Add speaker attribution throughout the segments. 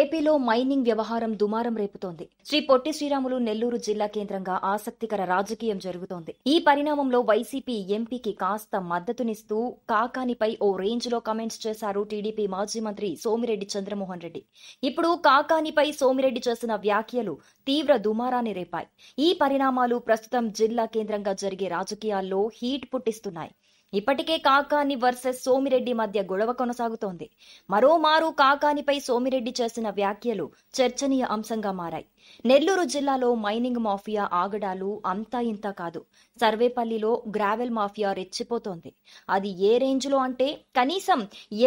Speaker 1: ఏపీలో మైనింగ్ వ్యవహారం దుమారం రేపుతోంది శ్రీ పొట్టి శ్రీరాములు నెల్లూరు జిల్లా కేంద్రంగా ఆసక్తికర రాజకీయం జరుగుతోంది ఈ పరిణామంలో వైసీపీ ఎంపీకి కాస్త మద్దతునిస్తూ కాకానిపై ఓ రేంజ్ లో కమెంట్స్ చేశారు టీడీపీ మాజీ మంత్రి సోమిరెడ్డి చంద్రమోహన్ రెడ్డి ఇప్పుడు కాకానిపై సోమిరెడ్డి చేసిన వ్యాఖ్యలు తీవ్ర దుమారాన్ని రేపాయి ఈ పరిణామాలు ప్రస్తుతం జిల్లా కేంద్రంగా జరిగే రాజకీయాల్లో హీట్ పుట్టిస్తున్నాయి ఇప్పటికే కాకాని వర్సెస్ సోమిరెడ్డి మధ్య గొడవ కొనసాగుతోంది మరోమారు కాకానిపై సోమిరెడ్డి చేసిన వ్యాఖ్యలు చర్చనీయ అంశంగా మారాయి నెల్లూరు జిల్లాలో మైనింగ్ మాఫియా ఆగడాలు అంతా ఇంతా కాదు సర్వేపల్లిలో గ్రావెల్ మాఫియా రెచ్చిపోతోంది అది ఏ రేంజ్లో అంటే కనీసం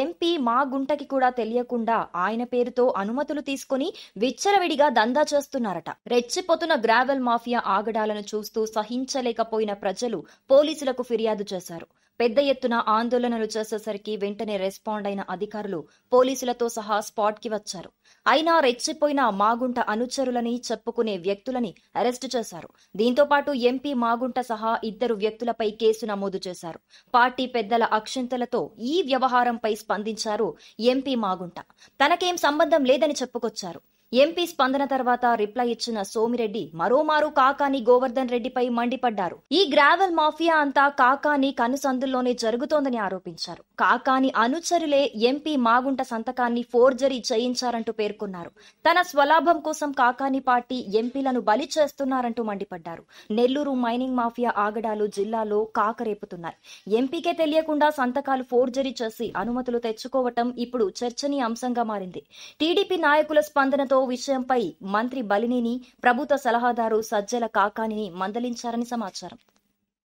Speaker 1: ఎంపీ మా గుంటకి కూడా తెలియకుండా ఆయన పేరుతో అనుమతులు తీసుకుని విచ్చలవిడిగా దందా చేస్తున్నారట రెచ్చిపోతున్న గ్రావెల్ మాఫియా ఆగడాలను చూస్తూ సహించలేకపోయిన ప్రజలు పోలీసులకు ఫిర్యాదు చేశారు పెద్ద ఎత్తున ఆందోళనలు చేసేసరికి వెంటనే రెస్పాండ్ అయిన అధికారులు పోలీసులతో సహా స్పాట్కి వచ్చారు అయినా రెచ్చిపోయిన మాగుంట అనుచరులని చెప్పుకునే వ్యక్తులని అరెస్టు చేశారు దీంతో పాటు ఎంపీ మాగుంట సహా ఇద్దరు వ్యక్తులపై కేసు నమోదు చేశారు పార్టీ పెద్దల అక్షింతలతో ఈ వ్యవహారంపై స్పందించారు ఎంపీ మాగుంట తనకేం సంబంధం లేదని చెప్పుకొచ్చారు ఎంపీ స్పందన తర్వాత రిప్లై ఇచ్చిన సోమిరెడ్డి మరోమారు కాకాని గోవర్ధన్ రెడ్డిపై మండిపడ్డారు ఈ గ్రావెల్ మాఫియా అంతా కాకాని కనుసందుల్లోనే జరుగుతోందని ఆరోపించారు కాకాని అనుచరులే ఎంపీ మాగుంట సంతకాన్ని ఫోర్జరీ చేయించారంటూ పేర్కొన్నారు తన స్వలాభం కోసం కాకాని పార్టీ ఎంపీలను బలి చేస్తున్నారంటూ మండిపడ్డారు నెల్లూరు మైనింగ్ మాఫియా ఆగడాలు జిల్లాలో కాకరేపుతున్నాయి ఎంపీకే తెలియకుండా సంతకాలు ఫోర్జరీ చేసి అనుమతులు తెచ్చుకోవటం ఇప్పుడు చర్చనీయ అంశంగా మారింది టీడీపీ నాయకుల స్పందనతో విషయంపై మంత్రి బలినేని ప్రభుత్వ సలహాదారు సజ్జల కాకానిని మందలించారని సమాచారం